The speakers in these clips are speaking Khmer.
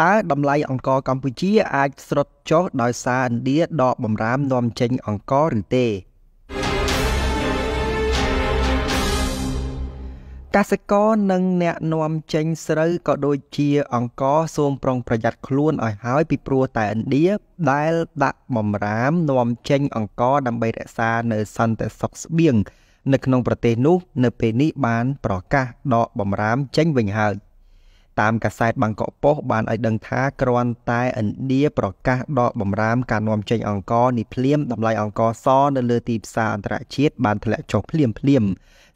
តើតម្លៃអង្ករកម្ពុជាអាចស្រុតចុះដោយសារឥណ្ឌាដកបំរាមនាំចេញអង្ករឬទេកសិករនិងអ្នកនាំចេញស្រូវក៏ដូចជាអង្ករសូមប្រុងប្រយ័ត្នខ្លួនឲ្យហើយពីព្រោះតែឥណ្ឌាដែល ដាក់បំរាមនាំចេញ អង្ករដើម្បីរក្សានៅសន្តិសុខស្បៀងនៅក្នុងប្រទេសនោះនៅពេលនេះបាន ប្រកាស ដកបំរាមចេញវិញហើយតាមកាសែតបាងកកប៉ុស្តិ៍បានឲ្យដឹងថាគ្រាន់តែឥណ្ឌាប្រកាសដកបំរាមការនាំចេញអង្ករនេះភ្លាមតម្លៃអង្ករស នៅលើទីផ្សារអន្តរជាតិបានធ្លាក់ចុះភ្លាមភ្លាម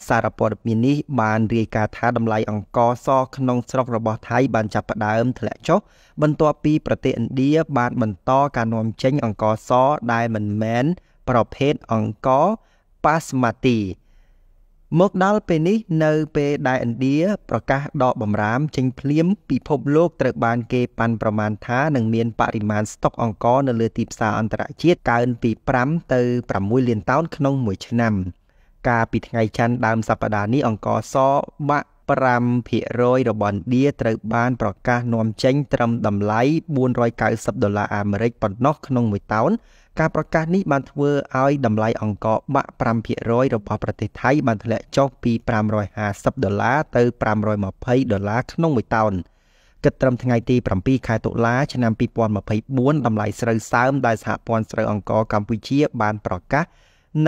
សារព័ត៌មាននេះបានរាយការណ៍ថាតម្លៃអង្ករសក្នុងស្រុករបស់ថៃបានចាប់ផ្ដើមធ្លាក់ចុះបន្ទាប់ពីប្រទេសឥណ្ឌាបានបន្ត ការនាំចេញអង្ករសដែលមិនមែនប្រភេទអង្ករប៉ាស្មាទីមកដល់ពេលនេះនៅពេលដែលឥណ្ឌាប្រកាសដកបំរាមចេញភ្លាមពិភពលោកត្រូវបានគេប៉ាន់ប្រមាណថានឹងមានបរិមាណស្តុកអង្ករនៅលើទីផ្សារអន្តរជាតិកើនពី5ទៅ6លានតោនក្នុងមួយឆ្នាំកាលពីថ្ងៃច័ន្ទដើមសប្តាហ៍នេះអង្គសបាក់25%របស់ឥណ្ឌាត្រូវបានប្រកាសនាំចេញត្រឹមតម្លៃ490ដុល្លារអាមេរិកប៉ុណ្ណោះក្នុងមួយតោនការប្រកាសនេះបានធ្វើឲ្យតម្លៃអង្ករបាក់5%របស់ប្រទេសថៃបានធ្លាក់ចុះពី550ដុល្លារទៅ520ដុល្លារក្នុងមួយតោនគិតត្រឹមថ្ងៃទី7ខែតុលា ឆ្នាំ2024តម្លៃស្រូវសើមដែលសហព័ន្ធស្រូវអង្ករកម្ពុជាបានប្រកាស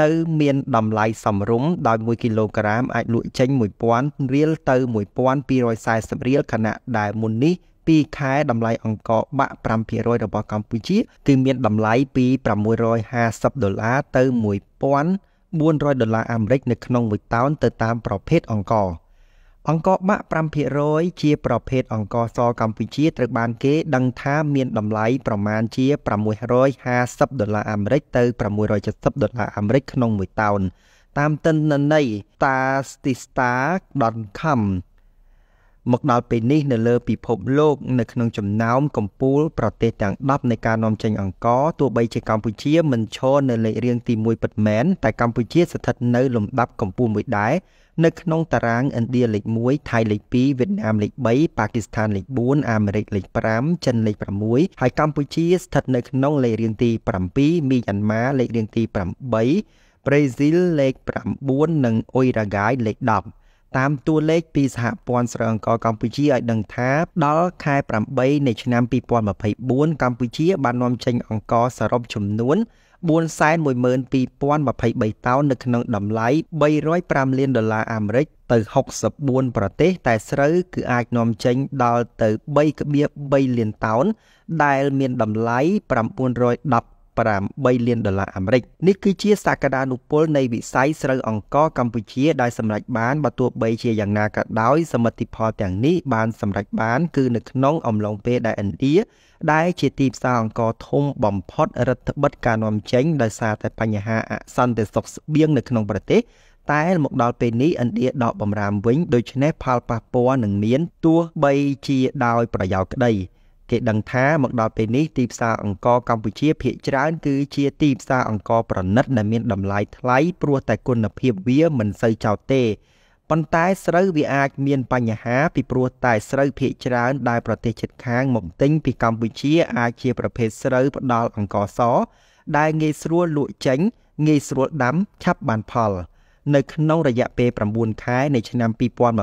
នៅមានតម្លៃសមរម្យដោយ1គីឡូក្រាម អាចលក់ចេញ1000រៀលទៅ1240រៀលខណៈដែលមុននេះ ពីខែតម្លៃអង្គរបាក់5%របស់កម្ពុជាគឺមានតម្លៃពី650ដុល្លារទៅ1000 400ដុល្លារអាមេរិក នៅក្នុង1តោនទៅតាមប្រភេទអង្គរ។អង្គបាក់5%ជាប្រភេទអង្គសកម្ពុជាត្រូវបានគេ ដឹងថាមានតម្លៃប្រមាណជា650ដុល្លារអាមេរិកទៅ670ដុល្លារអាមេរិកក្នុងមួយតោនតាមតិន្នន័យ statista.com មកដល់ពេលនេះនៅលើពិភពលោកនៅក្នុងចំណោមកម្ពូលប្រទេសទាំង10នៃការនាំចេញអង្ករទោះបីជាកម្ពុជាមិនឈរនៅលេខរៀងទី1ពិតមែនតែកម្ពុជាស្ថិតនៅលំដាប់កម្ពូលមួយដែរនៅក្នុងតារាងឥណ្ឌាលេខ1ថៃលេខ2វៀតណាមលេខ3ប៉ាគីស្ថានលេខ4អាមេរិកលេខ5ចិនលេខ6ហើយកម្ពុជាស្ថិតនៅក្នុងលេខរៀងទី7មីយ៉ាន់ម៉ាលេខរៀងទី8ប្រេស៊ីលលេខ9និងអ៊ុយរ៉ាហ្គាយលេខ10តាមតួលេខពីសហព័ន្ធស្រូវអង្ករកម្ពុជាឲ្យដឹងថាដល់ខែ8នៃឆ្នាំ2024កម្ពុជាបាននាំចេញអង្ករសរុបចំនួន412,023តោននៅក្នុងតម្លៃ305លានដុល្លារអាមេរិកទៅ64ប្រទេសតែស្រូវគឺអាចនាំចេញដល់ទៅ3.3លានតោនដែលមានតម្លៃ910 8លានដុល្លារអាមេរិកនេះគឺជាសក្តានុពលនៃវិស័យស្រូវអង្ករកម្ពុជាដែលសម្រេចបានបើទោះបីជាយ៉ាងណាក៏ដោយ សមិទ្ធផលទាំងនេះបានសម្រេចបានគឺនៅក្នុងអំឡុងពេលដែលឥណ្ឌាដែលជាទីផ្សារអង្ករធំបំផុតរដ្ឋបិតការនាំចេញដោយសារតែបញ្ហាអសន្តិសុខស្បៀងនៅក្នុងប្រទេស តែ មកដល់ពេលនេះឥណ្ឌាដកបំរាមវិញដូច្នេះផលប៉ះពាល់នឹងមានទោះបីជាដោយប្រយោលក្តីគេដឹងថាមកដល់ពេលនេះទីផ្សារអង្ករកម្ពុជាភាគច្រើន គឺជាទីផ្សារអង្ករប្រណិតដែលមានតម្លៃថ្លៃព្រោះតែគុណភាពវាមិនសូវចោទទេប៉ុន្តែស្រូវវាអាចមានបញ្ហាពីព្រោះតែស្រូវភាគច្រើន ដែលប្រទេសជិតខាងមកទិញពីកម្ពុជាអាចជាប្រភេទស្រូវផ្ដល់អង្ករស ដែលងាយស្រួលលក់ចេញងាយស្រួលដាំឆាប់បានផល នៅក្នុងរយៈពេល9ខែនៃឆ្នាំ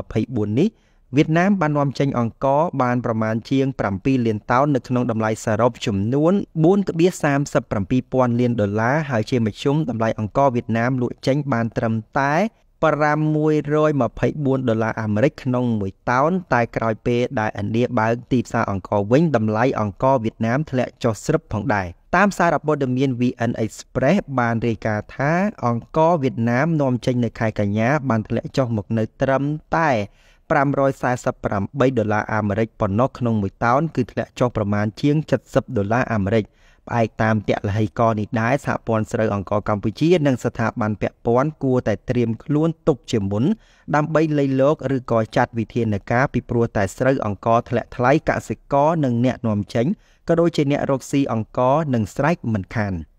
2024នេះវៀតណាមបាននាំចេញអង្ករបានប្រមាណជាង7លានតោននៅក្នុងតម្លៃសរុបចំនួន4.37000លានដុល្លារហើយជាមធ្យមតម្លៃអង្ករវៀតណាមលក់ចេញបានត្រឹមតែ524ដុល្លារអាមេរិកក្នុង1តោនតែក្រោយពេលដែលឥណ្ឌាបើកទីផ្សារអង្គរវិញតម្លៃអង្គរវៀតណាមធ្លាក់ចុះស្រឹបផងដែរតាមសារព័ត៌មាន VN Express បានរាយការណ៍ថាអង្គរវៀតណាមនាំចេញនៅខែកញ្ញាបានធ្លាក់ចុះមកនៅត្រឹមតែ548ដុល្លារអាមេរិកប៉ុណ្ណោះក្នុង1តោនគឺធ្លាក់ចុះប្រមាណជាង70ដុល្លារអាមេរិកផ្អែកតាមទលហីករនេះដែរសហព័ន្ធស្រូវអង្គរកម្ពុជានិងស្ថាប័នពាក់ព័ន្ធគួរតែត្រៀមខ្លួនទុកជាមុនដើម្បីលៃលោកឬក៏ចាត់វិធានការពីព្រោះតែស្រូវអង្គរធ្លាក់ថ្លៃកសិករនិងអ្នកនាំចេញក៏ដូចជាអ្នករកស៊ីអង្គរនិងស្រែកមិនខាន។